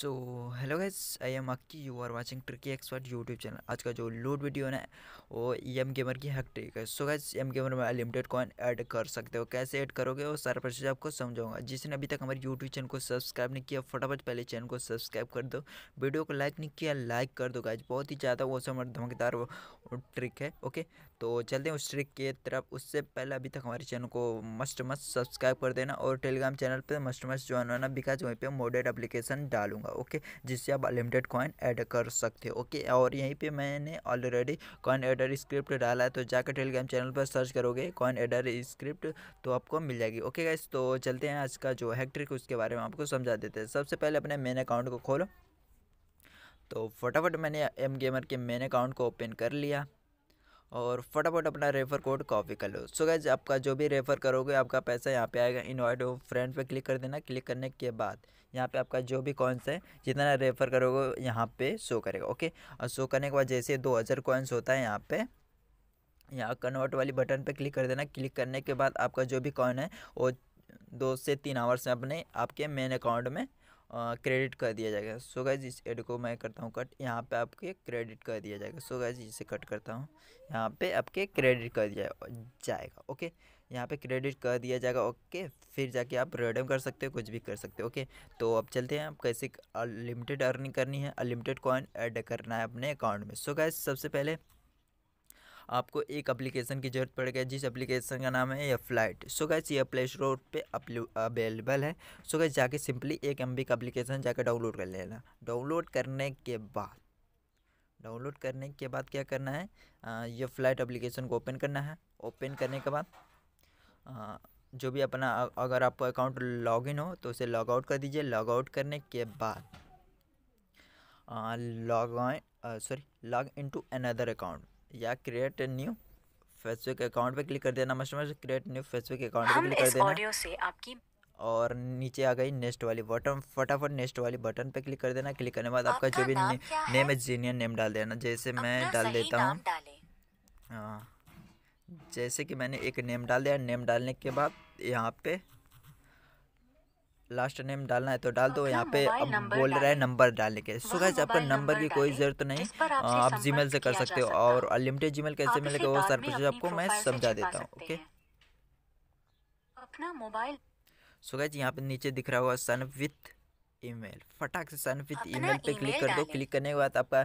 So hello guys I am Akki you are watching tricky expert YouTube channel आज का जो लूट वीडियो है वो ई एम गेमर की हक ट्रिक है सो गैस एम गेमर में अनलिमिटेड कॉइन ऐड कर सकते हो कैसे ऐड करोगे वो सारा प्रोसेस आपको समझाऊंगा जिसने अभी तक हमारे यूट्यूब चैनल को सब्सक्राइब नहीं किया फटाफट पहले चैनल को सब्सक्राइब कर दो वीडियो को लाइक नहीं किया लाइक कर दो गैज बहुत ही ज़्यादा वो समझ धमाकेदार ट्रिक है ओके तो चलते हैं उस ट्रिक की तरफ उससे पहले अभी तक हमारे चैनल को मस्ट मस्ट सब्सक्राइब कर देना और टेलीग्राम चैनल पर मस्ट मस्ट ज्वाइन होना बिकॉज वहीं पे मोडेड एप्लीकेशन डालूंगा ओके जिससे आप अनलिमिटेड कॉइन ऐड कर सकते हो ओके और यहीं पे मैंने ऑलरेडी कॉइन एडर स्क्रिप्ट डाला है तो जाकर टेलीग्राम चैनल पर सर्च करोगे कॉइन एडर स्क्रिप्ट तो आपको मिल जाएगी ओके गाइस तो चलते हैं आज का जो हैक ट्रिक उसके बारे में आपको समझा देते हैं सबसे पहले अपने मेन अकाउंट को खोलो तो फटाफट मैंने एम गेमर के मेन अकाउंट को ओपन कर लिया और फटाफट अपना रेफर कोड कॉपी कर लो सो गैज आपका जो भी रेफर करोगे आपका पैसा यहाँ पे आएगा इनवाइट फ्रेंड पे क्लिक कर देना क्लिक करने के बाद यहाँ पे आपका जो भी कॉइन्स है जितना रेफर करोगे यहाँ पे शो करेगा ओके और शो करने के बाद जैसे दो हज़ार कॉइन्स होता है यहाँ पे यहाँ कन्वर्ट वाली बटन पर क्लिक कर देना क्लिक करने के बाद आपका जो भी कॉइन है वो दो से तीन आवर्स में अपने आपके मेन अकाउंट में क्रेडिट कर दिया जाएगा सो गाइज इस एड को मैं करता हूँ कट यहाँ पे आपके क्रेडिट कर दिया जाएगा सो गाइज इसे कट करता हूँ यहाँ पे आपके क्रेडिट कर दिया जाएगा ओके यहाँ पे क्रेडिट कर दिया जाएगा ओके फिर जाके आप रेडम कर सकते हो कुछ भी कर सकते हो ओके तो अब चलते हैं आप कैसे अनलिमिटेड अर्निंग करनी है अनलिमिटेड कॉइन ऐड करना है अपने अकाउंट में सो गाइज सबसे पहले आपको एक अप्लीकेशन की ज़रूरत पड़ेगा जिस एप्लीकेशन का नाम है यह फ्लाइट सो गैस ये प्ले स्टोर पर अवेलेबल है सो गैस जाके सिंपली एक एम का अप्लीकेशन जाकर डाउनलोड कर लेना डाउनलोड करने के बाद डाउनलोड करने के बाद क्या करना है आ, ये फ्लाइट एप्लीकेशन को ओपन करना है ओपन करने के बाद जो भी अपना अगर आपका अकाउंट लॉगिन हो तो उसे लॉग आउट कर दीजिए लॉग आउट करने के बाद log sorry log in to another account या क्रिएट न्यू फेसबुक अकाउंट पे क्लिक कर देना मस्टमर क्रिएट न्यू फेसबुक अकाउंट पे क्लिक कर देना ऑडियो से आपकी और नीचे आ गई नेक्स्ट वाली बटन फटाफट नेक्स्ट वाली बटन पे क्लिक कर देना क्लिक करने के बाद आपका जो भी ने, नेम है जीनियर नेम डाल देना जैसे मैं डाल देता हूँ हाँ। जैसे कि मैंने एक नेम डाल दिया नेम डालने के बाद यहाँ पे लास्ट नेम डालना है तो डाल दो हाँ, यहाँ पे अब बोल रहा है नंबर डालने के सो गैस आपको नंबर की कोई ज़रूरत नहीं आप जीमेल हाँ, से कर सकते हो और अनलिमिटेड जीमेल कैसे मिलेगा वो सारे प्रोसेस आपको मैं समझा देता हूँ ओके अपना मोबाइल सो यहाँ पे नीचे दिख रहा होगा सन विथ ईमेल फटाक से सन विथ ईमेल पे क्लिक कर दो क्लिक करने के बाद आपका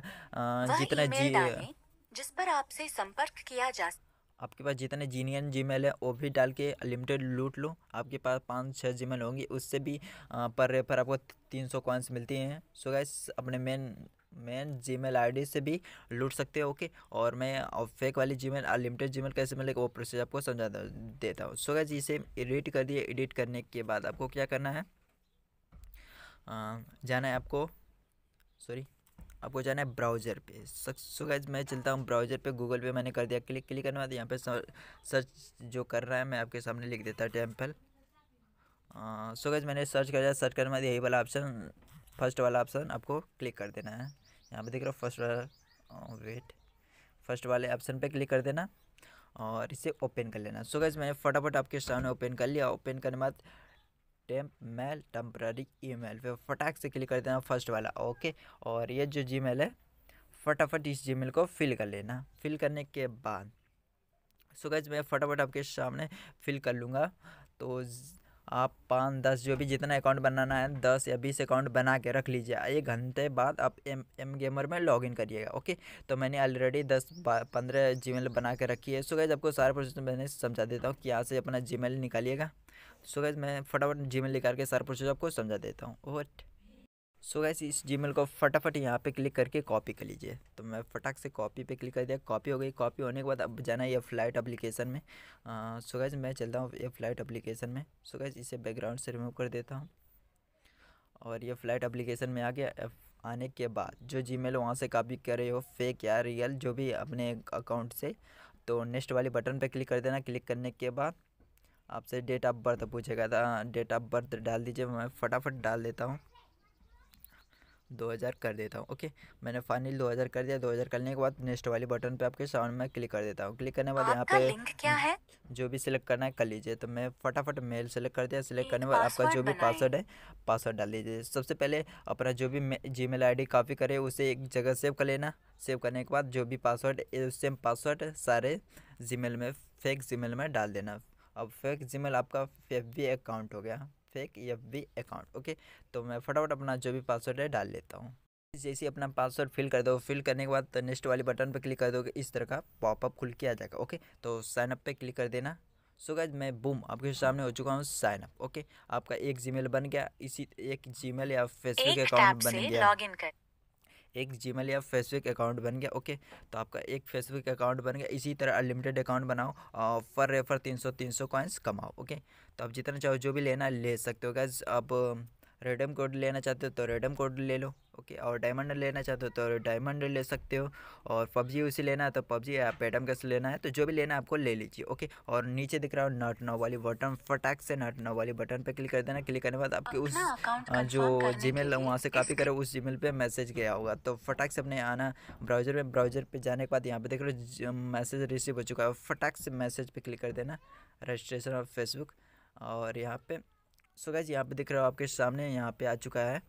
जितना जी जिस पर आपसे संपर्क किया जा आपके पास जितने जीनियन जीमेल है वो भी डाल के लिमिटेड लूट लो आपके पास पाँच छः जीमेल होंगी उससे भी पर रेफर आपको तीन सौ कॉइन्स मिलती हैं सो गैस अपने मेन मेन जीमेल आईडी से भी लूट सकते हो ओके और मैं फेक वाली जीमेल अनलिमिटेड जीमेल कैसे मिलेगा वो प्रोसेस आपको समझा देता हूँ सो गैस इसे एडिट कर दिए एडिट करने के बाद आपको क्या करना है जाना है आपको सॉरी आपको जाना है ब्राउज़र पे सो गाइज मैं चलता हूँ ब्राउज़र पे गूगल पे मैंने कर दिया क्लिक क्लिक करने बाद यहाँ पे सर्च जो कर रहा है मैं आपके सामने लिख देता टेम्पल सो गाइज मैंने सर्च कर दिया सर्च करने बाद यही वाला ऑप्शन फर्स्ट वाला ऑप्शन आपको क्लिक कर देना है यहाँ पर देख रहा हूँ फर्स्ट वाला वेट फर्स्ट वाले ऑप्शन पर क्लिक कर देना और इसे ओपन कर लेना सो गाइज मैंने फटाफट आपके सामने ओपन कर लिया ओपन करने बाद temp mail temporary email पर फटाक से क्लिक कर देना फर्स्ट वाला ओके और ये जो जी मेल है फटाफट इस जी मेल को फिल कर लेना फिल करने के बाद सो गैज मैं फटाफट आपके सामने फिल कर लूँगा तो आप पाँच दस जो भी जितना अकाउंट बनाना है दस या बीस अकाउंट बना के रख लीजिए एक घंटे बाद आप एम एम गेमर में लॉगिन करिएगा ओके तो मैंने ऑलरेडी दस पंद्रह जी बना के रखी है सो गैज आपको सारे प्रोसेस मैंने समझा देता हूँ कि यहाँ से अपना जी निकालिएगा सो गैस मैं फटाफट जीमेल लेकर के सारा प्रोसेस आपको समझा देता हूँ और सो गैस इस जीमेल को फटाफट यहाँ पे क्लिक करके कॉपी कर लीजिए तो मैं फटाक से कॉपी पे क्लिक कर दिया कॉपी हो गई कॉपी होने के बाद अब जाना है ये फ्लाइट अप्लीकेशन में सो गैस मैं चलता हूँ ये फ्लाइट अप्लीकेशन में सो गैस इसे बैकग्राउंड से रिमूव कर देता हूँ और ये फ्लाइट अप्लीकेशन में आ गया आने के बाद जो जी मेल वहाँ से कॉपी कर रहे हो फेक या रियल जो भी अपने अकाउंट से तो नेक्स्ट वाले बटन पर क्लिक कर देना क्लिक करने के बाद आपसे डेट ऑफ बर्थ पूछेगा था डेट ऑफ बर्थ डाल दीजिए मैं फटाफट डाल देता हूँ दो हज़ार कर देता हूँ ओके मैंने फाइनल दो हज़ार कर दिया दो हज़ार करने के बाद नेक्स्ट वाले बटन पे आपके साउंड में क्लिक कर देता हूँ क्लिक करने के बाद यहाँ पे क्या है जो भी सिलेक्ट करना है कर लीजिए तो मैं फटाफट मेल सेलेक्ट कर दिया सिलेक्ट करने के बाद आपका जो भी पासवर्ड है पासवर्ड डाल दीजिए सबसे पहले अपना जो भी जी मेल आई कॉपी करे उसे एक जगह सेव कर लेना सेव करने के बाद जो भी पासवर्ड सेम पासवर्ड सारे जी में फेक जी में डाल देना अब फेक जीमेल आपका एफ अकाउंट हो गया फेक एफ अकाउंट ओके तो मैं फटाफट अपना जो भी पासवर्ड है डाल लेता हूँ जैसे अपना पासवर्ड फिल कर दो फिल करने के बाद तो नेक्स्ट वाले बटन पर क्लिक कर दोगे इस तरह का पॉपअप खुल के आ जाएगा ओके तो साइनअप पर क्लिक कर देना सो so गाइज मैं बूम आपके सामने हो चुका हूँ साइनअप ओके आपका एक जीमेल बन गया इसी एक जीमेल या फेसबुक अकाउंट बन गया कर एक जीमेल या फेसबुक अकाउंट बन गया ओके तो आपका एक फेसबुक अकाउंट बन गया इसी तरह अनलिमिटेड अकाउंट बनाओ पर uh, रेफर तीन सौ तीन सौ कॉइंस कमाओ ओके तो आप जितना चाहो जो भी लेना ले सकते हो गैस अब रेडम कोड लेना चाहते हो तो रेडम कोड ले लो ओके और डायमंड लेना चाहते हो तो डायमंड ले सकते हो और पबजी उसी लेना है तो पबजी या एडम कैसे लेना है तो जो भी लेना है आपको ले लीजिए ओके और नीचे दिख रहा हो नट नौ वाली बटन फटाक से नट नो वाली बटन पर क्लिक कर देना क्लिक करने के बाद आपके उस जो जी मेल वहाँ से कॉपी करो उस जी मेल पर मैसेज गया होगा तो फटाक से अपने आना ब्राउजर में ब्राउजर पर जाने के बाद यहाँ पर देख रहे हो मैसेज रिसीव हो चुका है फटाक से मैसेज पर क्लिक कर देना रजिस्ट्रेशन ऑफ फेसबुक और यहाँ पर सो गैज यहाँ पे दिख रहा हो आपके सामने यहाँ पे आ चुका है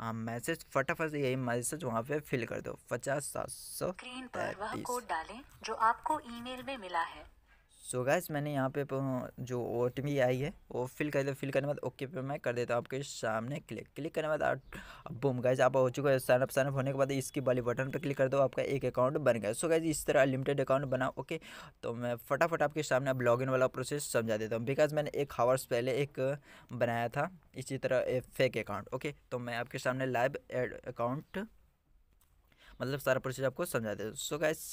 हाँ मैसेज फटाफट यही मैसेज वहाँ पे फिल कर दो पचास सात सौ स्क्रीन पर वह कोड डालें जो आपको ईमेल में मिला है सो so गैस मैंने यहाँ पे जो ओ आई है वो फिल कर दिया फिल करने बाद ओके पे मैं कर देता हूँ आपके सामने क्लिक क्लिक करने बाद बाद बूम गैस आप हो चुका है साइनअप साइनअप होने के बाद इसकी वाली बटन पे क्लिक कर दो आपका एक अकाउंट बन गया सो so गैस इस तरह लिमिटेड अकाउंट बना ओके तो मैं फटाफट आपके सामने अब लॉगिन वाला प्रोसेस समझा देता हूँ बिकॉज मैंने एक हावर्स पहले एक बनाया था इसी तरह फेक अकाउंट ओके तो मैं आपके सामने लाइव एड अकाउंट मतलब सारा प्रोसेस आपको समझा देता हूँ सो गैस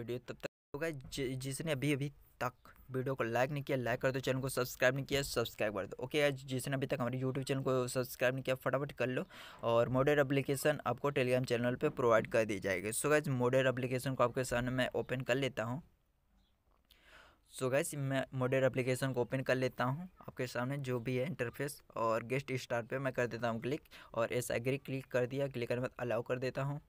वीडियो तब तक होगा तो जिसने अभी अभी तक वीडियो को लाइक नहीं किया लाइक कर दो चैनल को सब्सक्राइब नहीं किया सब्सक्राइब कर दो ओके आज जिसने अभी तक हमारे यूट्यूब चैनल को सब्सक्राइब नहीं किया फटाफट कर लो और मोडर एप्लीकेशन आपको टेलीग्राम चैनल पे प्रोवाइड कर दी जाएगी सो गैस मोडर एप्लीकेशन को आपके सामने मैं ओपन कर लेता हूँ सो so गैस मैं मोडर एप्लीकेशन को ओपन कर लेता हूँ आपके सामने जो भी है इंटरफेस और गेस्ट स्टार पे मैं कर देता हूँ क्लिक और एस एग्री क्लिक कर दिया क्लिक करने के बाद अलाउ कर देता हूँ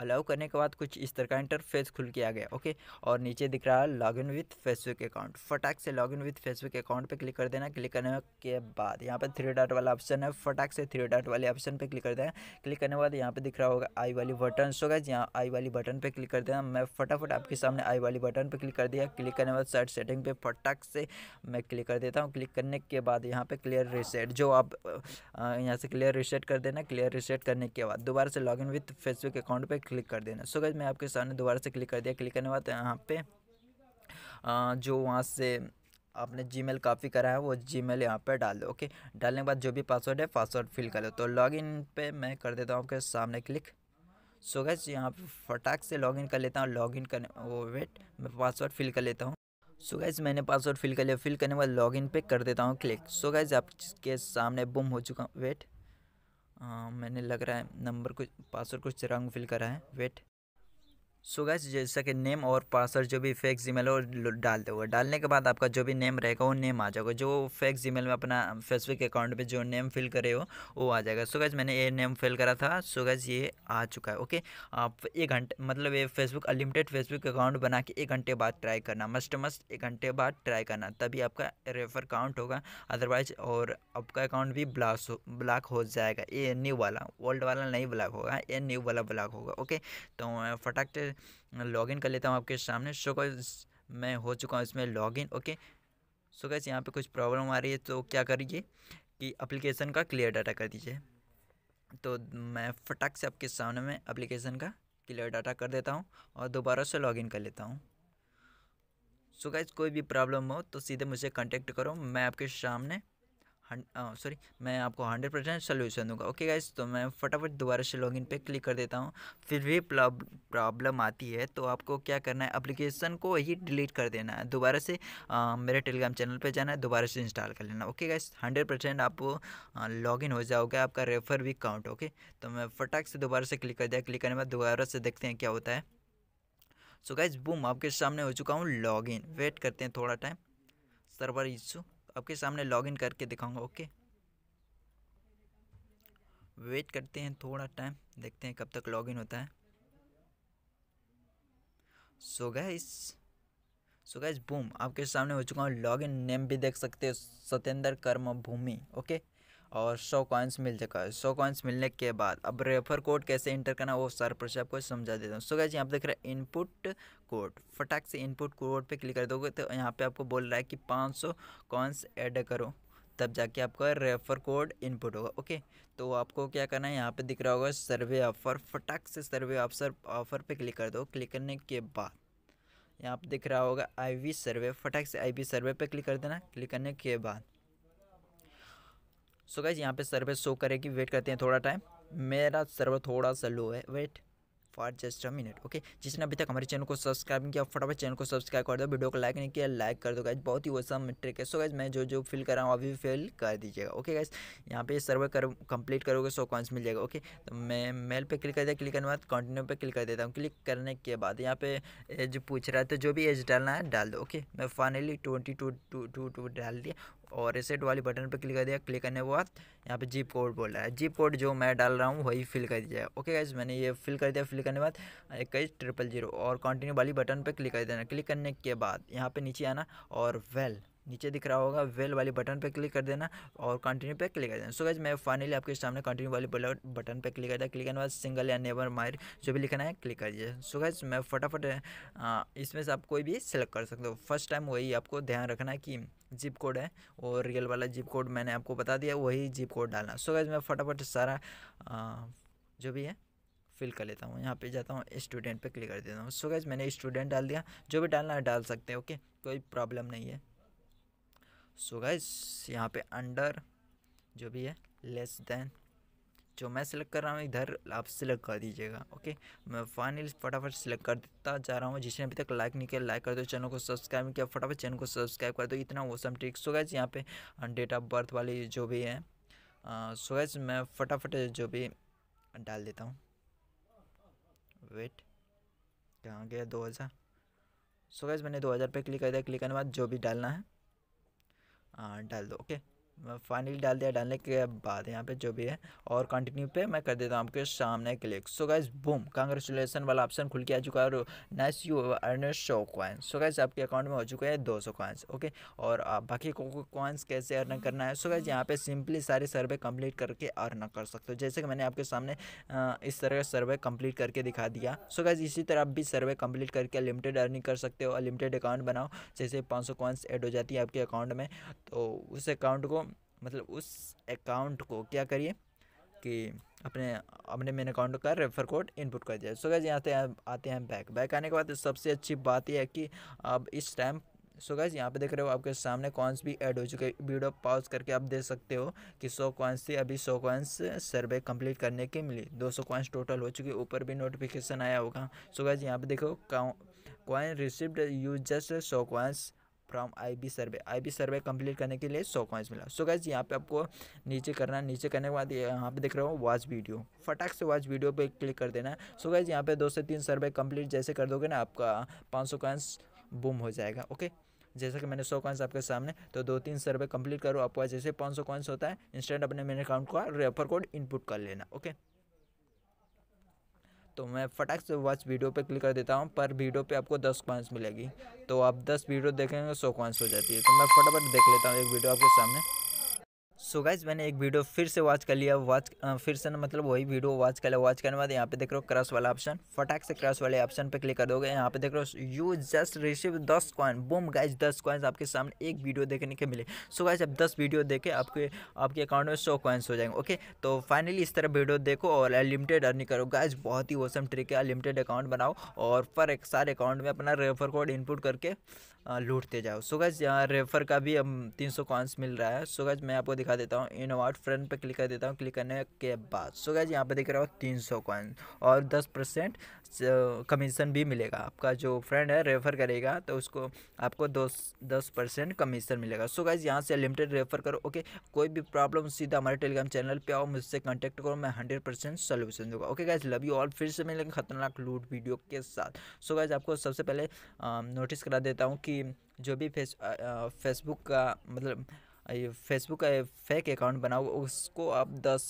अलाउ करने के बाद कुछ इस तरह का इंटरफेस खुल के आ गया ओके और नीचे दिख रहा है log in with Facebook account फटाक से log in with Facebook account पे क्लिक कर देना क्लिक करने के बाद यहाँ पर थ्री डॉट वाला ऑप्शन है फटाक से थ्री डॉट वाले ऑप्शन पे क्लिक कर देना क्लिक करने के बाद यहाँ पे दिख रहा होगा आई वाली बटन सो गए यहाँ आई वाली बटन पर क्लिक कर देना मैं फटाफट आपके सामने आई वाली बटन पर क्लिक कर दिया क्लिक करने के बाद सर्च सेटिंग पे फटाक से मैं क्लिक कर देता हूँ क्लिक करने के बाद यहाँ पर क्लियर रिसेट जो आप यहाँ से क्लियर रिसेट कर देना क्लियर रिसेट करने के बाद दोबारा से log in with Facebook account पर पर क्लिक कर देना सो गैस मैं आपके सामने दोबारा से क्लिक कर दिया क्लिक करने के बाद यहाँ पे जो वहाँ से आपने जी मेल काफ़ी करा है वो जी मेल यहाँ पर डाल दो ओके डालने के बाद जो भी पासवर्ड है पासवर्ड फिल कर लो तो इन पर मैं कर देता हूँ आपके सामने क्लिक सो गैस यहाँ पे फटाक से इन कर लेता हूँ लॉगिन कर वो वेट मैं पासवर्ड फिल कर लेता हूँ सो so गैज़ मैंने पासवर्ड फिल कर लिया फिल करने के बाद लॉगिन पे कर देता हूँ क्लिक सो so गैज़ आपके सामने बुम हो चुका वेट हाँ, मैंने लग रहा है नंबर कुछ पासवर्ड कुछ रंग फिल करा है वेट सो गैस जैसा कि नेम और पासवर्ड जो भी फेक जी हो डाल दोगे डालने के बाद आपका जो भी नेम रहेगा वो नेम आ जाएगा जो फेक जी में अपना फेसबुक अकाउंट पे जो नेम फिल करे हो वो आ जाएगा सो गैस मैंने ये नेम फिल करा था सो गैस ये आ चुका है ओके आप एक घंटे मतलब ये फेसबुक अनलिमिटेड फेसबुक अकाउंट बना के एक घंटे बाद ट्राई करना मस्ट मस्ट एक घंटे बाद ट्राई करना तभी आपका रेफर काउंट होगा अदरवाइज और आपका अकाउंट भी ब्लास ब्लॉक हो जाएगा ये न्यू वाला ओल्ड वाला नहीं ब्लॉक होगा ये न्यू वाला ब्लॉक होगा ओके तो फटाक्ट लॉगिन कर लेता हूँ आपके सामने सो का मैं हो चुका हूँ इसमें लॉगिन ओके सो गैस यहाँ पे कुछ प्रॉब्लम आ रही है तो क्या करिए कि अप्लीकेशन का क्लियर डाटा कर दीजिए तो मैं फटाक से आपके सामने में अप्लीकेशन का क्लियर डाटा कर देता हूँ और दोबारा से लॉगिन कर लेता हूँ सो so कोई भी प्रॉब्लम हो तो सीधे मुझे कांटेक्ट करो मैं आपके सामने सॉरी मैं आपको हंड्रेड परसेंट सोल्यूशन दूंगा ओके गाइज तो मैं फटाफट दोबारा से लॉगिन पे क्लिक कर देता हूँ फिर भी प्रॉब्लम आती है तो आपको क्या करना है एप्लीकेशन को ही डिलीट कर देना है दोबारा से आ, मेरे टेलीग्राम चैनल पे जाना है दोबारा से इंस्टॉल कर लेना ओके गाइज हंड्रेड परसेंट आप लॉगिन हो जाओगे आपका रेफर भी काउंट ओके तो मैं फटाक से दोबारा से क्लिक कर दिया क्लिक करने के बाद दोबारा से देखते हैं क्या होता है सो गाइज बूम आपके सामने हो चुका हूँ लॉगिन वेट करते हैं थोड़ा टाइम सर्वर इशू आपके सामने लॉगिन करके दिखाऊंगा ओके वेट करते हैं थोड़ा टाइम देखते हैं कब तक लॉगिन होता है so guys so guys boom आपके सामने हो चुका हूँ लॉगिन नेम भी देख सकते हो सत्येंद्र कर्म भूमि ओके और सौ कॉइन्स मिल चुका है सौ कॉइन्स मिलने के बाद अब रेफर कोड कैसे इंटर करना वो सर पर से आपको समझा देता हूँ सो गैस यहाँ पर देख रहे हैं इनपुट कोड फटाक से इनपुट कोड पे क्लिक कर दोगे तो यहाँ पे आपको बोल रहा है कि 500 सौ कॉइन्स एड करो तब जाके आपका रेफर कोड इनपुट होगा ओके तो आपको क्या करना है यहाँ पे दिख रहा होगा सर्वे ऑफर फटाक से सर्वे ऑफर ऑफर पे क्लिक कर दो क्लिक करने के बाद यहाँ पे दिख रहा होगा आईवी सर्वे फटाक से आईवी सर्वे पे क्लिक कर देना क्लिक करने के बाद सो गाइज यहाँ पे सर्वे शो करेगी वेट करते हैं थोड़ा टाइम मेरा सर्वर थोड़ा सा लो है wait for just a minute okay जिसने अभी तक हमारे चैनल को सब्सक्राइब नहीं किया फटाफट चैनल को सब्सक्राइब कर दो वीडियो को लाइक नहीं किया लाइक कर दो गाइज बहुत ही वसम ट्रिक है सो गाइज मैं जो जो फिल कर रहा हूँ अभी फिल कर दीजिएगा ओके गाइज यहाँ पे सर्वर कर कंप्लीट करोगे सो कॉइन्स मिल जाएगा ओके तो मैं मेल पे क्लिक कर दिया क्लिक करने के बाद कंटिन्यू पे क्लिक कर देता हूँ क्लिक करने के बाद यहाँ पे एज पूछ रहा है तो जो भी एज डालना है डाल दो ओके मैं finally twenty two two two two डाल दिया और रिसेट वाली बटन पर क्लिक कर दिया क्लिक करने के बाद यहाँ पे जीप कोड बोल रहा है जीप कोड जो मैं डाल रहा हूँ वही फिल कर दिया ओके गाइज मैंने ये फिल कर दिया फिल करने के बाद इक्कीस ट्रिपल जीरो और कंटिन्यू वाली बटन पर क्लिक कर देना क्लिक करने के बाद यहाँ पर नीचे आना और वेल नीचे दिख रहा होगा वेल वाले बटन पर क्लिक कर देना और कंटिन्यू पे क्लिक कर देना सो so मैं फाइनली आपके सामने कंटिन्यू वाले बटन पर क्लिक कर दिया क्लिक करने बाद सिंगल या नेवर मायर जो भी लिखना है क्लिक कर दीजिए सो so मैं फटाफट इसमें से आप कोई भी सिलेक्ट कर सकते हो फर्स्ट टाइम वही आपको ध्यान रखना है कि जिप कोड है और रियल वाला जिप कोड मैंने आपको बता दिया वही जिप कोड डालना सो so मैं फटाफट सारा जो भी है फिल कर लेता हूँ यहाँ पे जाता हूँ स्टूडेंट पे क्लिक कर देता हूँ सो गैस मैंने स्टूडेंट डाल दिया जो भी डालना है डाल सकते हैं ओके कोई प्रॉब्लम नहीं है सो गाइस यहाँ पे अंडर जो भी है लेस देन जो मैं सिलेक्ट कर रहा हूँ इधर आप सिलेक्ट कर दीजिएगा ओके मैं फाइनली फटाफट सिलेक्ट कर देता जा रहा हूँ जिसने अभी तक लाइक नहीं किया लाइक कर दो चैनल को सब्सक्राइब नहीं किया फटाफट चैनल को सब्सक्राइब कर दो इतना मौसम ट्रिक्स होगा यहाँ पे डेट ऑफ बर्थ वाली जो भी है सो गैस मैं फटाफट जो भी डाल देता हूँ वेट कहाँ गया दो हज़ार सो गैस मैंने दो हज़ार पे क्लिक कर दिया क्लिक करने के बाद जो भी डालना है डाल दो ओके फाइनली डाल दिया डालने के बाद यहाँ पे जो भी है और कंटिन्यू पे मैं कर देता हूँ आपके सामने click so guys boom congratulation वाला ऑप्शन खुल के आ चुका है और नाइस यू अर्न शो कॉइन्स सो गाइज आपके अकाउंट में हो चुके हैं दो सौ कॉइन्स ओके और बाकी कॉइन्स कैसे अर्न करना है सो गाइज यहाँ पे सिंपली सारे सर्वे कम्प्लीट करके अर्न कर सकते हो जैसे कि मैंने आपके सामने इस तरह का सर्वे कम्प्लीट करके दिखा दिया सो गाइज इसी तरह आप भी सर्वे कम्प्लीट करके लिमिटेड अर्निंग कर सकते हो और लिमिटेड अकाउंट बनाओ जैसे पाँच सौ कॉइन्स एड हो जाती है आपके अकाउंट में तो उस अकाउंट को मतलब उस अकाउंट को क्या करिए कि अपने अपने मेन अकाउंट का रेफर कोड इनपुट कर दिया सो गैज यहाँ से आते हैं बैक बैक आने के बाद सबसे अच्छी बात यह है कि अब इस टाइम सो गैज यहाँ पे देख रहे हो आपके सामने कॉइन्स भी ऐड हो चुके वीडियो पॉज करके आप देख सकते हो कि 100 कॉइन्स से अभी 100 कॉइन्स सर्वे कंप्लीट करने की मिली 200 कॉइन्स टोटल हो चुकी ऊपर भी नोटिफिकेशन आया होगा सो गैज यहाँ पे देखो कॉइन रिसिप्ड यूज जस्ट सौ coins from IB survey IB survey complete करने के लिए सौ कॉइंस मिला सो so गाइज यहाँ पे आपको नीचे करना है नीचे करने के बाद यहाँ पे देख रहे हो वॉच वीडियो फटाक से वॉच वीडियो पे क्लिक कर देना है सो गाइज यहाँ पे दो से तीन सर्वे कंप्लीट जैसे कर दोगे ना आपका पाँच सौ कॉइंस बुम हो जाएगा ओके जैसा कि मैंने सौ कॉइंस आपके सामने तो दो तीन सर्वे कंप्लीट करो आपका जैसे पाँच सौ कॉइन्स होता है इंस्टेंट अपने मेरे अकाउंट का रेफर कोड इनपुट कर लेना ओके तो मैं फटाक से वॉच वीडियो पे क्लिक कर देता हूँ पर वीडियो पे आपको दस कॉइन्स मिलेगी तो आप दस वीडियो देखेंगे सौ कॉइन्स हो जाती है तो मैं फटाफट देख लेता हूँ एक वीडियो आपके सामने सो गाइज मैंने एक वीडियो फिर से वॉच कर लिया वॉच फिर से ना मतलब वही वीडियो वॉच कर लिया वॉच करने के बाद यहाँ पे देख रहे हो क्रश वाला ऑप्शन फटाक से क्रश वाले ऑप्शन पे क्लिक कर दोगे यहाँ पे देख रहे हो यू जस्ट रिसीव दस कॉइन बुम गाइज दस कॉइन्स आपके सामने एक वीडियो देखने के मिले सो गाइज अब दस वीडियो देखे आपके आपके अकाउंट में सौ कॉइन्स हो जाएंगे ओके तो फाइनली इस तरह वीडियो देखो और अनलिमिटेड अर्निंग करो गाइज बहुत ही औसम ट्रिक है अनलिमिटेड अकाउंट बनाओ और पर एक सारे अकाउंट में अपना रेफर कोड इनपुट करके लूटते जाओ सो गैज रेफर का भी हम तीन सौ कॉन्स मिल रहा है सो गैज मैं आपको दिखा देता हूँ इन अवार्ड फ्रंट पर क्लिक कर देता हूँ क्लिक करने के बाद सो गैज यहाँ पर देख रहा हूँ तीन सौ कॉन्स और दस परसेंट कमीशन भी मिलेगा आपका जो फ्रेंड है रेफ़र करेगा तो उसको आपको दो दस परसेंट कमीशन मिलेगा सो गज यहाँ से लिमिटेड रेफ़र करो ओके कोई भी प्रॉब्लम सीधा हमारे टेलीग्राम चैनल पे आओ मुझसे कांटेक्ट करो मैं हंड्रेड परसेंट सोल्यूशन दूंगा okay guys love you all फिर से मिलेंगे खतरनाक लूट वीडियो के साथ सो so आपको सबसे पहले नोटिस करा देता हूँ कि जो भी फेस फेसबुक का मतलब फेसबुक का फेक अकाउंट बनाओ उसको आप दस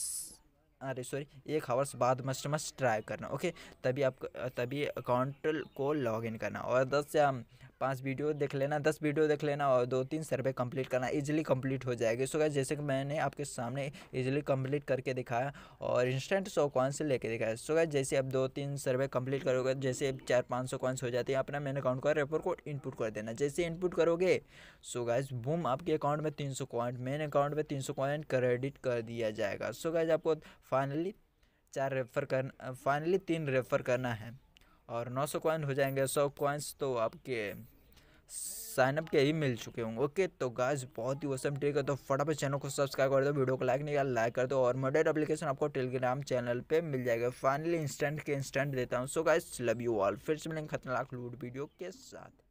अरे सॉरी एक हावर्स बाद मस्ट मस्ट ट्राई करना ओके तभी आप तभी अकाउंट को लॉगिन करना और दस या पाँच वीडियो देख लेना दस वीडियो देख लेना और दो तीन सर्वे कंप्लीट करना इजीली कंप्लीट हो जाएगी सो गाइस जैसे कि मैंने आपके सामने इजीली कंप्लीट करके दिखाया और इंस्टेंट सौ कॉइन से लेके दिखाया सो गाइस जैसे आप दो तीन सर्वे कंप्लीट करोगे जैसे चार पाँच सौ कॉइन्स हो जाते हैं अपना मेन अकाउंट का रेफर कोड इनपुट कर देना जैसे इनपुट करोगे सो गाइज बूम आपके अकाउंट में तीन सौ कॉइन मेन अकाउंट में तीन सौ कॉइन क्रेडिट कर दिया जाएगा सो गाइज आपको फाइनली चार रेफर करना फाइनली तीन रेफर करना है और 900 सौ हो जाएंगे 100 कॉइन्स तो आपके साइनअप के ही मिल चुके होंगे ओके तो गाइज बहुत ही वसम ठीक है तो फटाफट चैनल को सब्सक्राइब कर दो वीडियो को लाइक नहीं कर लाइक कर दो और मडेड एप्लीकेशन आपको टेलीग्राम चैनल पे मिल जाएगा फाइनली इंस्टेंट के इंस्टेंट देता हूँ so guys love you all फिर से मिलेंगे खतरनाक लूट वीडियो के साथ